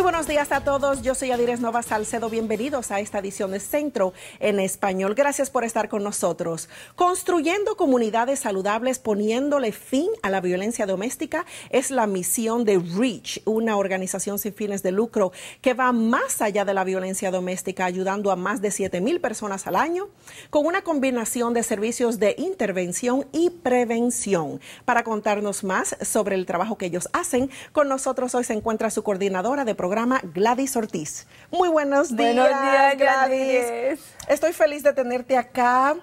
Muy buenos días a todos. Yo soy Adires Nova Salcedo. Bienvenidos a esta edición de Centro en Español. Gracias por estar con nosotros. Construyendo comunidades saludables, poniéndole fin a la violencia doméstica, es la misión de REACH, una organización sin fines de lucro que va más allá de la violencia doméstica, ayudando a más de 7 mil personas al año con una combinación de servicios de intervención y prevención. Para contarnos más sobre el trabajo que ellos hacen, con nosotros hoy se encuentra su coordinadora de programas programa Gladys Ortiz. Muy buenos días, buenos días Gladys. Estoy feliz de tenerte acá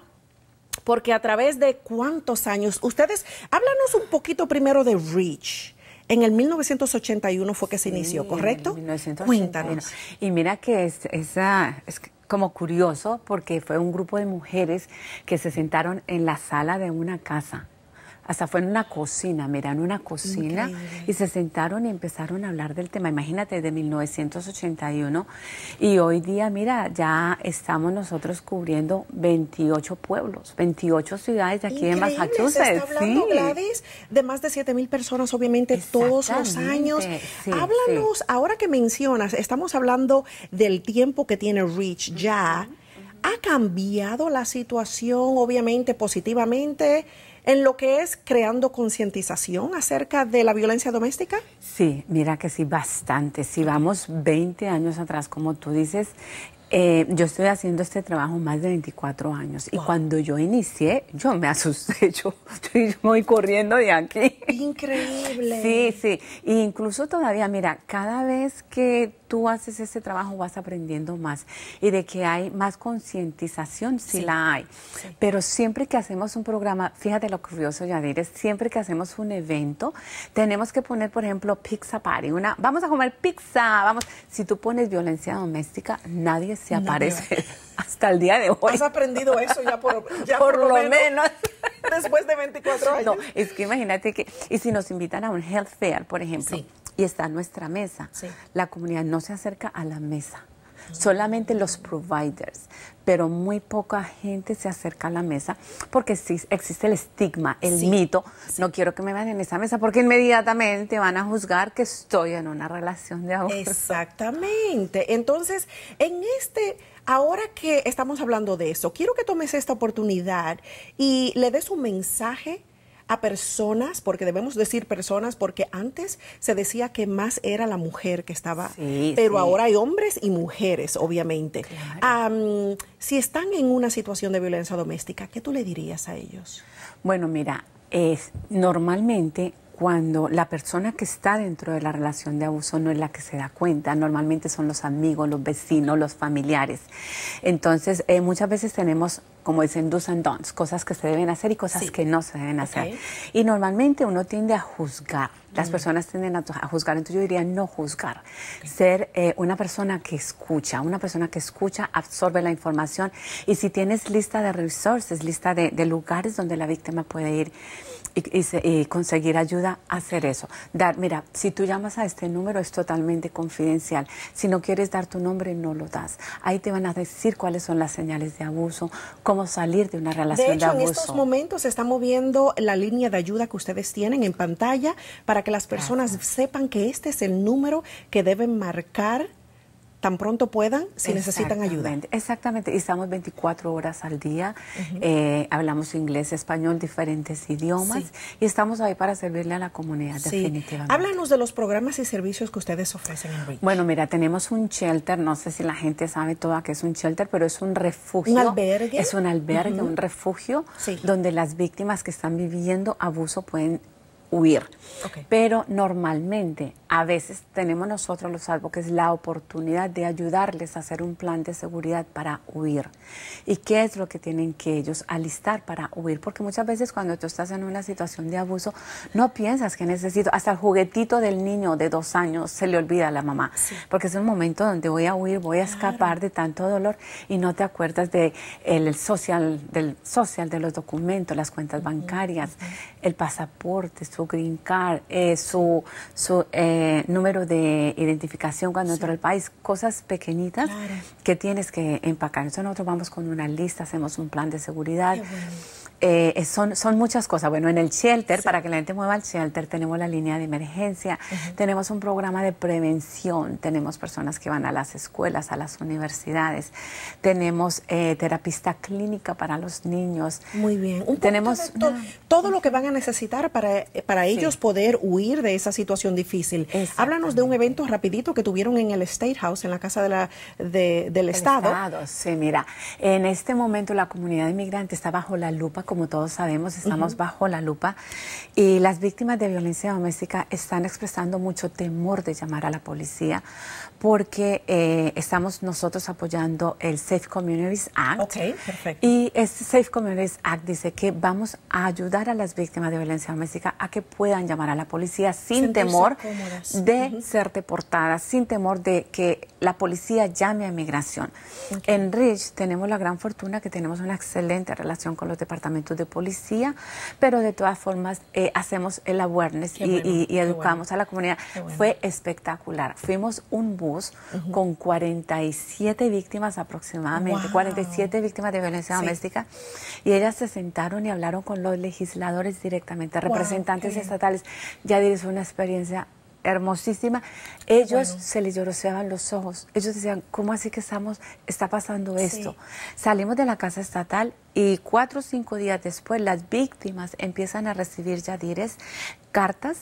porque a través de cuántos años, ustedes, háblanos un poquito primero de Rich. En el 1981 fue que se inició, ¿correcto? 1981. Y mira que ah, es como curioso porque fue un grupo de mujeres que se sentaron en la sala de una casa hasta fue en una cocina, mira, en una cocina, y se sentaron y empezaron a hablar del tema. Imagínate, de 1981, y hoy día, mira, ya estamos nosotros cubriendo 28 pueblos, 28 ciudades de aquí en Massachusetts. de más de 7 mil personas, obviamente, todos los años. Háblanos, ahora que mencionas, estamos hablando del tiempo que tiene Rich ya. ¿Ha cambiado la situación, obviamente, positivamente? en lo que es creando concientización acerca de la violencia doméstica? Sí, mira que sí, bastante. Si vamos 20 años atrás, como tú dices, eh, yo estoy haciendo este trabajo más de 24 años y cuando yo inicié, yo me asusté, yo, estoy muy corriendo de aquí. Increíble. Sí, sí. E incluso todavía, mira, cada vez que tú haces ese trabajo vas aprendiendo más y de que hay más concientización si sí, la hay. Pero siempre que hacemos un programa, fíjate lo curioso, ya es siempre que hacemos un evento, tenemos que poner, por ejemplo, pizza party, una, vamos a comer pizza, vamos. Si tú pones violencia doméstica, nadie se aparece. hasta el día de hoy. Has aprendido eso ya por, por, lo, menos, Después de 24 años. No, es que imagínate que, y si nos invitan a un health fair, por ejemplo, y está nuestra mesa. La comunidad no se acerca a la mesa, solamente los providers, pero muy poca gente se acerca a la mesa porque existe el estigma, el mito. No quiero que me vayan en esa mesa porque inmediatamente van a juzgar que estoy en una relación de abuso. Exactamente. Entonces, en este ahora que estamos hablando de eso, quiero que tomes esta oportunidad y le des un mensaje a personas, porque debemos decir personas, porque antes se decía que más era la mujer que estaba, pero ahora hay hombres y mujeres, obviamente. si están en una situación de violencia doméstica, ¿qué tú le dirías a ellos? Bueno, mira, es, normalmente cuando la persona que está dentro de la relación de abuso no es la que se da cuenta, normalmente son los amigos, los vecinos, los familiares. Entonces, eh, muchas veces tenemos, como dicen, do's and don'ts, cosas que se deben hacer y cosas que no se deben hacer. Y normalmente uno tiende a juzgar, las mm. personas tienden a, juzgar, entonces yo diría no juzgar, ser eh, una persona que escucha, una persona que escucha, absorbe la información y si tienes lista de resources, lista de, de lugares donde la víctima puede ir y, conseguir ayuda, a hacer eso. Dar, mira, si tú llamas a este número es totalmente confidencial. Si no quieres dar tu nombre, no lo das. Ahí te van a decir cuáles son las señales de abuso, cómo salir de una relación de, hecho, de hecho, En estos momentos se está moviendo la línea de ayuda que ustedes tienen en pantalla para que las personas sepan que este es el número que deben marcar tan pronto puedan si necesitan ayuda. Exactamente, y estamos 24 horas al día, eh, hablamos inglés, español, diferentes idiomas y estamos ahí para servirle a la comunidad sí. definitivamente. Háblanos de los programas y servicios que ustedes ofrecen en Reach. Bueno, mira, tenemos un shelter, no sé si la gente sabe toda que es un shelter, pero es un refugio. ¿Un albergue? Es un albergue, un refugio donde las víctimas que están viviendo abuso pueden huir. Okay. Pero normalmente a veces tenemos nosotros los es la oportunidad de ayudarles a hacer un plan de seguridad para huir. ¿Y qué es lo que tienen que ellos alistar para huir? Porque muchas veces cuando tú estás en una situación de abuso, no piensas que necesito, hasta el juguetito del niño de dos años se le olvida a la mamá, porque es un momento donde voy a huir, voy a escapar de tanto dolor y no te acuerdas de el social, del social, de los documentos, las cuentas bancarias, el pasaporte, su green card, eh, su... su eh, eh, número de identificación cuando entra al país, cosas pequeñitas que tienes que empacar. Entonces nosotros vamos con una lista, hacemos un plan de seguridad. Eh, son, son muchas cosas. Bueno, en el shelter, para que la gente mueva al shelter, tenemos la línea de emergencia, tenemos un programa de prevención, tenemos personas que van a las escuelas, a las universidades, tenemos eh, terapista clínica para los niños. Muy bien. tenemos todo lo que van a necesitar para, eh, para ellos poder huir de esa situación difícil. Háblanos de un evento rapidito que tuvieron en el State House, en la Casa de la, del Estado. Estado. Sí, mira, en este momento la comunidad inmigrante está bajo la lupa como todos sabemos, estamos bajo la lupa y las víctimas de violencia doméstica están expresando mucho temor de llamar a la policía porque eh, estamos nosotros apoyando el Safe Communities Act. Okay, perfecto. Y este Safe Communities Act dice que vamos a ayudar a las víctimas de violencia doméstica a que puedan llamar a la policía sin temor de ser deportadas, sin temor de que la policía llame a inmigración. En Rich tenemos la gran fortuna que tenemos una excelente relación con los departamentos de policía, pero de todas formas eh, hacemos el awareness y, educamos a la comunidad. Fue espectacular. Fuimos un bus con 47 víctimas aproximadamente, 47 víctimas de violencia doméstica, y ellas se sentaron y hablaron con los legisladores directamente, representantes estatales. Ya es una experiencia hermosísima. Ellos se les lloroseaban los ojos. Ellos decían, ¿cómo así que estamos, está pasando esto? Salimos de la casa estatal y cuatro o cinco días después las víctimas empiezan a recibir ya dires cartas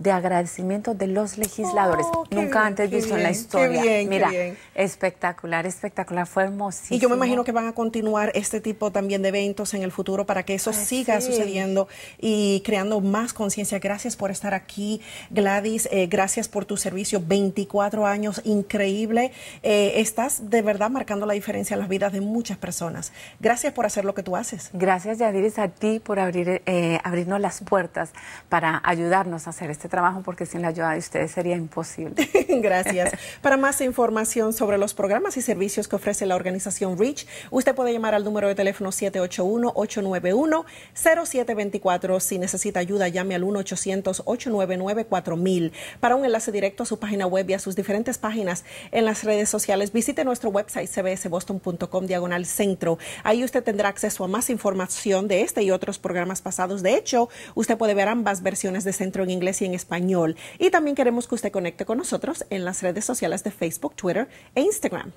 de agradecimiento de los legisladores. Oh, Nunca antes visto en la historia. Mira, espectacular, espectacular, fue hermosísimo. Y yo me imagino que van a continuar este tipo también de eventos en el futuro para que eso siga sucediendo y creando más conciencia. Gracias por estar aquí, Gladys. Eh, gracias por tu servicio. 24 años, increíble. Eh, estás de verdad marcando la diferencia en las vidas de muchas personas. Gracias por hacerlo lo que tú haces. Gracias, Yadiris, a ti por abrir, eh, abrirnos las puertas para ayudarnos a hacer este trabajo, porque sin la ayuda de ustedes sería imposible. Gracias. para más información sobre los programas y servicios que ofrece la organización REACH, usted puede llamar al número de teléfono 781-891-0724. Si necesita ayuda, llame al 1-800-899-4000. Para un enlace directo a su página web y a sus diferentes páginas en las redes sociales, visite nuestro website cbsboston.com diagonal centro. Ahí usted tendrá acceso a más información de este y otros programas pasados. De hecho, usted puede ver ambas versiones de Centro en inglés y en español. Y también queremos que usted conecte con nosotros en las redes sociales de Facebook, Twitter e Instagram.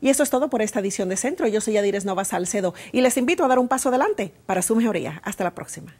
Y eso es todo por esta edición de Centro. Yo soy Yadires Nova Salcedo y les invito a dar un paso adelante para su mejoría. Hasta la próxima.